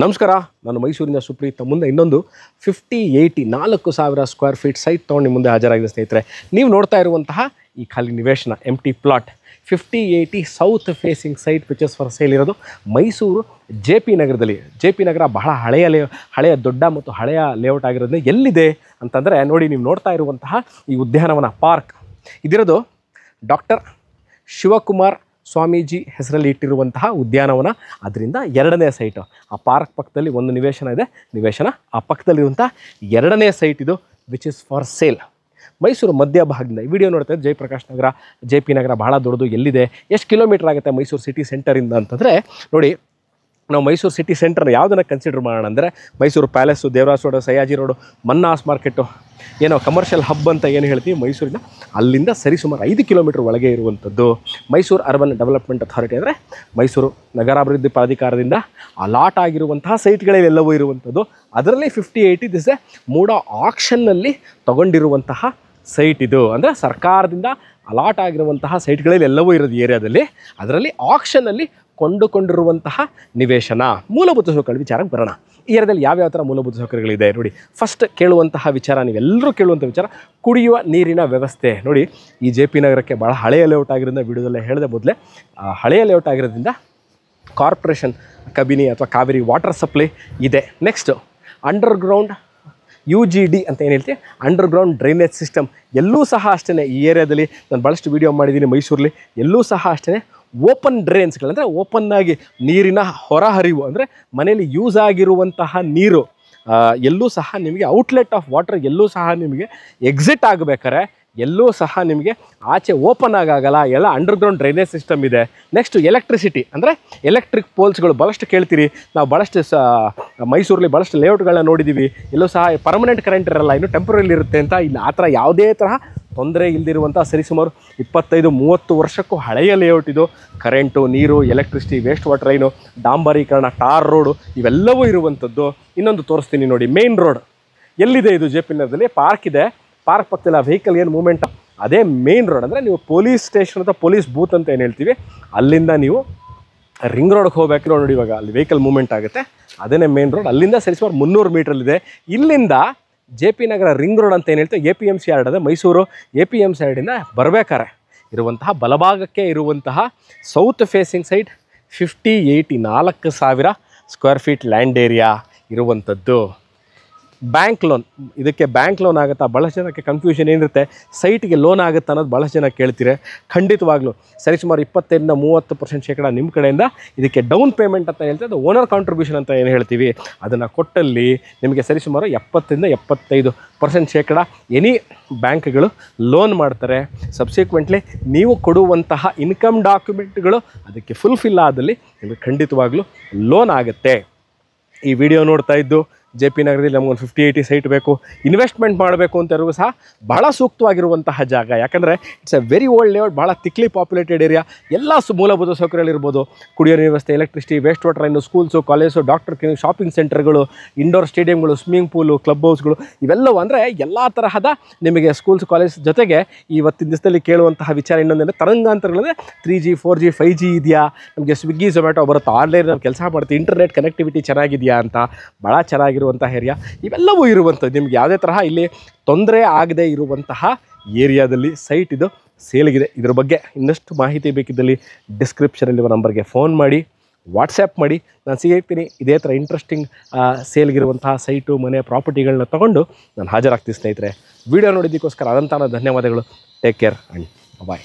ನಮಸ್ಕಾರ ನಾನು ಮೈಸೂರಿನ ಸುಪ್ರೀತ್ ಮುಂದೆ ಇನ್ನೊಂದು ಫಿಫ್ಟಿ ಏಯ್ಟಿ ನಾಲ್ಕು ಸಾವಿರ ಸ್ಕ್ವೇರ್ ಫೀಟ್ ಸೈಟ್ ತೊಗೊಂಡು ನಿಮ್ಮ ಮುಂದೆ ಹಾಜರಾಗಿದೆ ಸ್ನೇಹಿತರೆ ನೀವು ನೋಡ್ತಾ ಇರುವಂತಹ ಈ ಖಾಲಿ ನಿವೇಶನ empty plot fifty eighty south facing site pictures for sale ಇರೋದು ಮೈಸೂರು ಜೆ ಪಿ ನಗರದಲ್ಲಿ ಜೆ ಪಿ ನಗರ ಬಹಳ ಹಳೆಯ ಲೇ ಹಳೆಯ ದೊಡ್ಡ ಮತ್ತು ಹಳೆಯ ಲೇಔಟ್ ಆಗಿರೋದ್ರಿಂದ ಎಲ್ಲಿದೆ ಅಂತಂದರೆ ನೋಡಿ ನೀವು ನೋಡ್ತಾ ಇರುವಂತಹ ಈ ಉದ್ಯಾನವನ ಪಾರ್ಕ್ ಇದಿರೋದು ಡಾಕ್ಟರ್ ಶಿವಕುಮಾರ್ ಸ್ವಾಮೀಜಿ ಹೆಸರಲ್ಲಿ ಇಟ್ಟಿರುವಂತಹ ಉದ್ಯಾನವನ ಅದರಿಂದ ಎರಡನೇ ಸೈಟು ಆ ಪಾರ್ಕ್ ಪಕ್ಕದಲ್ಲಿ ಒಂದು ನಿವೇಶನ ಇದೆ ನಿವೇಶನ ಆ ಪಕ್ಕದಲ್ಲಿರುವಂಥ ಎರಡನೇ ಸೈಟ್ ಇದು which is for sale Mysuru ಮಧ್ಯ ಭಾಗದಿಂದ ಈ ವಿಡಿಯೋ ನೋಡ್ತಾ ಜಯಪ್ರಕಾಶ್ ನಗರ ಜೆ ಪಿ ನಗರ ಭಾಳ ದೊಡ್ಡದು ಎಲ್ಲಿದೆ ಎಷ್ಟು ಕಿಲೋಮೀಟರ್ ಆಗುತ್ತೆ ಮೈಸೂರು ಸಿಟಿ ಸೆಂಟರಿಂದ ಅಂತಂದರೆ ನೋಡಿ ನಾವು ಮೈಸೂರು ಸಿಟಿ ಸೆಂಟರ್ ಯಾವುದನ್ನು ಕನ್ಸಿಡರ್ ಮಾಡೋಣ ಅಂದರೆ Mysuru palace Devaraj road Sayaji road Mannars market ಏನೋ ಕಮರ್ಷಿಯಲ್ ಹಬ್ ಅಂತ ಏನು ಹೇಳ್ತೀವಿ ಮೈಸೂರಿನ ಅಲ್ಲಿಂದ ಸರಿಸುಮಾರು ಐದು ಕಿಲೋಮೀಟರ್ ಒಳಗೆ ಇರುವಂಥದ್ದು ಮೈಸೂರು ಅರ್ಬನ್ ಡೆವಲಪ್ಮೆಂಟ್ ಅಥಾರಿಟಿ ಅಂದರೆ ಮೈಸೂರು ನಗರಾಭಿವೃದ್ಧಿ ಪ್ರಾಧಿಕಾರದಿಂದ ಅಲಾಟ್ ಆಗಿರುವಂತಹ ಸೈಟ್ಗಳೆಲ್ಲವೂ ಇರುವಂಥದ್ದು ಅದರಲ್ಲಿ fifty eight this a MUDA ಆಕ್ಷನ್ನಲ್ಲಿ ತಗೊಂಡಿರುವಂತಹ ಸೈಟ್ ಇದು ಅಂದರೆ ಸರ್ಕಾರದಿಂದ ಅಲಾಟ್ ಆಗಿರುವಂತಹ ಸೈಟ್ಗಳಲ್ಲಿ ಎಲ್ಲವೂ ಇರೋದು ಏರಿಯಾದಲ್ಲಿ ಅದರಲ್ಲಿ ಆಕ್ಷನ್ನಲ್ಲಿ ಕೊಂಡುಕೊಂಡಿರುವಂತಹ ನಿವೇಶನ ಮೂಲಭೂತ ಸೌಕರ್ಯ ವಿಚಾರಕ್ಕೆ ಬರೋಣ ಈ ಏರಿಯಾದಲ್ಲಿ ಯಾವ್ಯಾವ ಥರ ಮೂಲಭೂತ ಸೌಕರ್ಯಗಳಿದೆ ನೋಡಿ ಫಸ್ಟ್ ಕೇಳುವಂತಹ ವಿಚಾರ ನೀವೆಲ್ಲರೂ ಕೇಳುವಂಥ ವಿಚಾರ ಕುಡಿಯುವ ನೀರಿನ ವ್ಯವಸ್ಥೆ ನೋಡಿ ಈ ಜೆ ಪಿ ನಗರಕ್ಕೆ ಭಾಳ ಹಳೆಯ ಲೇಔಟ್ ಆಗಿರೋದ್ರಿಂದ ವಿಡಿಯೋದಲ್ಲೇ ಹೇಳಿದ ಮೊದಲೇ ಹಳೆಯ ಲೇಔಟ್ ಆಗಿರೋದ್ರಿಂದ ಕಾರ್ಪೊರೇಷನ್ ಕಬಿನಿ ಅಥವಾ ಕಾವೇರಿ ವಾಟರ್ ಸಪ್ಲೈ ಇದೆ next underground U G D ಅಂತ ಏನು ಹೇಳ್ತೀವಿ ಅಂಡರ್ಗ್ರೌಂಡ್ ಡ್ರೈನೇಜ್ ಸಿಸ್ಟಮ್ ಎಲ್ಲೂ ಸಹ ಅಷ್ಟೇ ಈ ಏರಿಯಾದಲ್ಲಿ ನಾನು ಭಾಳಷ್ಟು ವೀಡಿಯೋ ಮಾಡಿದ್ದೀನಿ ಮೈಸೂರಲ್ಲಿ ಎಲ್ಲೂ ಸಹ ಅಷ್ಟೇ ಓಪನ್ ಡ್ರೈನ್ಸ್ಗಳು ಓಪನ್ನಾಗಿ ಓಪನ್ ನೀರಿನ ಹೊರಹರಿವು ಅಂದರೆ ಮನೆಯಲ್ಲಿ ಯೂಸ್ ಆಗಿರುವಂತಹ ನೀರು ಎಲ್ಲೂ ಸಹ ನಿಮಗೆ ಔಟ್ಲೆಟ್ ಆಫ್ ವಾಟರ್ ಎಲ್ಲೂ ಸಹ ನಿಮಗೆ ಎಕ್ಸಿಟ್ ಆಗಬೇಕಾರೆ ಎಲ್ಲೂ ಸಹ ನಿಮಗೆ ಆಚೆ ಓಪನ್ ಆಗಲ್ಲ ಎಲ್ಲ ಅಂಡರ್ಗ್ರೌಂಡ್ ಡ್ರೈನೇಜ್ ಸಿಸ್ಟಮ್ ಇದೆ ನೆಕ್ಸ್ಟ್ ಎಲೆಕ್ಟ್ರಿಸಿಟಿ ಅಂದರೆ ಎಲೆಕ್ಟ್ರಿಕ್ ಪೋಲ್ಸ್ಗಳು ಭಾಳಷ್ಟು ಕೇಳ್ತೀರಿ ನಾವು ಭಾಳಷ್ಟು ಸ ಮೈಸೂರಲ್ಲಿ ಭಾಳಷ್ಟು ಲೇಔಟ್ಗಳನ್ನ ನೋಡಿದ್ದೀವಿ ಎಲ್ಲೂ ಸಹ ಪರ್ಮನೆಂಟ್ ಕರೆಂಟ್ ಇರಲ್ಲ ಇನ್ನು ಟೆಂಪ್ರರಿ ಇರುತ್ತೆ ಅಂತ ಇಲ್ಲಿ ಆ ಥರ ಯಾವುದೇ ತರಹ ತೊಂದರೆ ಇಲ್ದಿರುವಂಥ ಸರಿಸುಮಾರು ಇಪ್ಪತ್ತೈದು ಮೂವತ್ತು ವರ್ಷಕ್ಕೂ ಹಳೆಯ ಲೇಔಟ್ ಇದು ಕರೆಂಟು ನೀರು ಎಲೆಕ್ಟ್ರಿಸಿಟಿ ವೇಸ್ಟ್ ವಾಟರ್ ಲೈನು ಡಾಂಬರೀಕರಣ ಟಾರ್ ರೋಡು ಇವೆಲ್ಲವೂ ಇರುವಂಥದ್ದು ಇನ್ನೊಂದು ತೋರಿಸ್ತೀನಿ ನೋಡಿ ಮೇನ್ ರೋಡ್ ಎಲ್ಲಿದೆ ಇದು ಜೆ ಪಿ ನಗರದಲ್ಲಿ ಪಾರ್ಕ್ ಇದೆ ಪಾರ್ಕ್ ಪಕ್ಕದಲ್ಲಿ ವೆಹಿಕಲ್ ಏನು ಮೂಮೆಂಟ್ ಅದೇ ಮೇನ್ ರೋಡ್ ಅಂದರೆ ನೀವು ಪೊಲೀಸ್ ಸ್ಟೇಷನ್ ಅಂತ ಪೊಲೀಸ್ ಬೂತ್ ಅಂತ ಏನು ಹೇಳ್ತೀವಿ ಅಲ್ಲಿಂದ ನೀವು ರಿಂಗ್ ರೋಡ್ಗೆ ಹೋಗ್ಬೇಕಿರೋ ನೋಡಿ ಇವಾಗ ಅಲ್ಲಿ ವೆಹಿಕಲ್ ಮೂವ್ಮೆಂಟ್ ಆಗುತ್ತೆ ಅದೇ ಮೇನ್ ರೋಡ್ ಅಲ್ಲಿಂದ ಸರಿ ಸುಮಾರು ಮುನ್ನೂರು ಮೀಟ್ರಲ್ಲಿದೆ ಇಲ್ಲಿಂದ J P Nagar ring road ಅಂತ ಏನು ಹೇಳ್ತೀವಿ A P M C yard ಅದೇ Mysuru A P M C ಯಾರ್ಡಿಂದ ಬರಬೇಕಾರೆ ಇರುವಂತಹ ಬಲಭಾಗಕ್ಕೆ ಇರುವಂತಹ south facing side fifty eighty ನಾಲ್ಕು ಸಾವಿರ ಸ್ಕ್ವೇರ್ ಫೀಟ್ ಲ್ಯಾಂಡ್ ಏರಿಯಾ ಇರುವಂಥದ್ದು ಬ್ಯಾಂಕ್ ಲೋನ್ ಇದಕ್ಕೆ ಬ್ಯಾಂಕ್ ಲೋನ್ ಆಗುತ್ತಾ ಭಾಳಷ್ಟು ಜನಕ್ಕೆ ಕನ್ಫ್ಯೂಷನ್ ಏನಿರುತ್ತೆ ಸೈಟಿಗೆ ಲೋನ್ ಆಗುತ್ತೆ ಅನ್ನೋದು ಭಾಳಷ್ಟು ಜನ ಕೇಳ್ತೀರಿ ಖಂಡಿತವಾಗ್ಲೂ ಸರಿ ಸುಮಾರು ಇಪ್ಪತ್ತರಿಂದ ಮೂವತ್ತು ಪರ್ಸೆಂಟ್ ಶೇಕಡ ನಿಮ್ಮ ಕಡೆಯಿಂದ ಇದಕ್ಕೆ ಡೌನ್ ಪೇಮೆಂಟ್ ಅಂತ ಹೇಳ್ತಾರೆ ಅದು ಓನರ್ ಕಾಂಟ್ರಿಬ್ಯೂಷನ್ ಅಂತ ಏನು ಹೇಳ್ತೀವಿ ಅದನ್ನು ಕೊಟ್ಟಲ್ಲಿ ನಿಮಗೆ ಸರಿ ಸುಮಾರು ಎಪ್ಪತ್ತರಿಂದ ಎಪ್ಪತ್ತೈದು ಪರ್ಸೆಂಟ್ ಶೇಕಡ ಎನಿ ಬ್ಯಾಂಕ್ಗಳು ಲೋನ್ ಮಾಡ್ತಾರೆ ಸಬ್ಸಿಕ್ವೆಂಟ್ಲಿ ನೀವು ಕೊಡುವಂತಹ ಇನ್ಕಮ್ ಡಾಕ್ಯುಮೆಂಟ್ಗಳು ಅದಕ್ಕೆ ಫುಲ್ಫಿಲ್ ಆದಲ್ಲಿ ನಿಮಗೆ ಖಂಡಿತವಾಗ್ಲೂ ಲೋನ್ ಆಗುತ್ತೆ ಈ ವಿಡಿಯೋ ನೋಡ್ತಾ ಇದ್ದು ಜೆ ಪಿ ನಗರದಲ್ಲಿ ನಮಗೊಂದು ಫಿಫ್ಟಿ ಏಯ್ಟಿ ಸೈಟ್ ಬೇಕು ಇನ್ವೆಸ್ಟ್ಮೆಂಟ್ ಮಾಡಬೇಕು ಅಂತವ್ರಿಗೂ ಸಹ ಭಾಳ ಸೂಕ್ತವಾಗಿರುವಂತಹ ಜಾಗ ಯಾಕಂದರೆ it's a very old layout ಭಾಳ ತಿಕ್ಲಿ ಪಾಪ್ಯುಲೇಟೆಡ್ ಏರಿಯಾ ಎಲ್ಲ ಸು ಮೂಲಭೂತ ಸೌಕರ್ಯಗಳಿರ್ಬೋದು ಕುಡಿಯೋ ನೀರು ವ್ಯವಸ್ಥೆ ಎಲೆಕ್ಟ್ರಿಸಿಟಿ ವೇಸ್ಟ್ ವಾಟರ್ ಇನ್ನು schools college doctor clinic shopping ಸೆಂಟರ್ಗಳು ಇಂಡೋರ್ ಸ್ಟೇಡಿಯಂಗಳು ಸ್ವಿಮ್ಮಿಂಗ್ ಪೂಲು ಕ್ಲಬ್ ಹೌಸ್ಗಳು ಇವೆಲ್ಲವೂ ಅಂದರೆ ಎಲ್ಲ ತರಹದ ನಿಮಗೆ ಸ್ಕೂಲ್ಸ್ ಕಾಲೇಜ್ ಜೊತೆಗೆ ಇವತ್ತಿನ ದಿವಸದಲ್ಲಿ ಕೇಳುವಂತಹ ವಿಚಾರ ಇನ್ನೊಂದೇನೆ ತರಂಗಾಂತರಗಳಂದರೆ three G four G five G ಇದೆಯಾ ನಮಗೆ ಸ್ವಿಗ್ಗಿ ಝೊಮ್ಯಾಟೊ ಬರುತ್ತೆ ಆನ್ಲೈನ್ ನಾವು ಕೆಲಸ ಮಾಡ್ತೀವಿ ಇಂಟರ್ನೆಟ್ ಕನೆಕ್ಟಿವಿಟಿ ಚೆನ್ನಾಗಿದೆಯಾ ಅಂತ ಭಾಳ ಚೆನ್ನಾಗಿ ಏರಿಯಾ ಇವೆಲ್ಲವೂ ಇರುವಂಥದ್ದು ನಿಮ್ಗೆ ಯಾವುದೇ ತರಹ ಇಲ್ಲಿ ತೊಂದರೆ ಆಗದೇ ಇರುವಂತಹ ಏರಿಯಾದಲ್ಲಿ ಸೈಟ್ ಇದು ಸೇಲಿಗಿದೆ ಇದರ ಬಗ್ಗೆ ಇನ್ನಷ್ಟು ಮಾಹಿತಿ ಬೇಕಿದ್ದಲ್ಲಿ ಡಿಸ್ಕ್ರಿಪ್ಷನಲ್ಲಿರುವ ನಂಬರ್ಗೆ ಫೋನ್ ಮಾಡಿ ವಾಟ್ಸಪ್ ಮಾಡಿ ನಾನು ಸಿಗ್ತೀನಿ ಇದೇ ಥರ ಇಂಟ್ರೆಸ್ಟಿಂಗ್ ಸೇಲ್ಗಿರುವಂತಹ ಸೈಟು ಮನೆ ಪ್ರಾಪರ್ಟಿಗಳನ್ನ ತೊಗೊಂಡು ನಾನು ಹಾಜರಾಗ್ತೀನಿ ಸ್ನೇಹಿತರೆ ವಿಡಿಯೋ ನೋಡಿದ್ದಕ್ಕೋಸ್ಕರ ಅದಂತಾನ ಧನ್ಯವಾದಗಳು ಟೇಕ್ ಕೇರ್ ಆ್ಯಂಡ್ ಬಾಯ್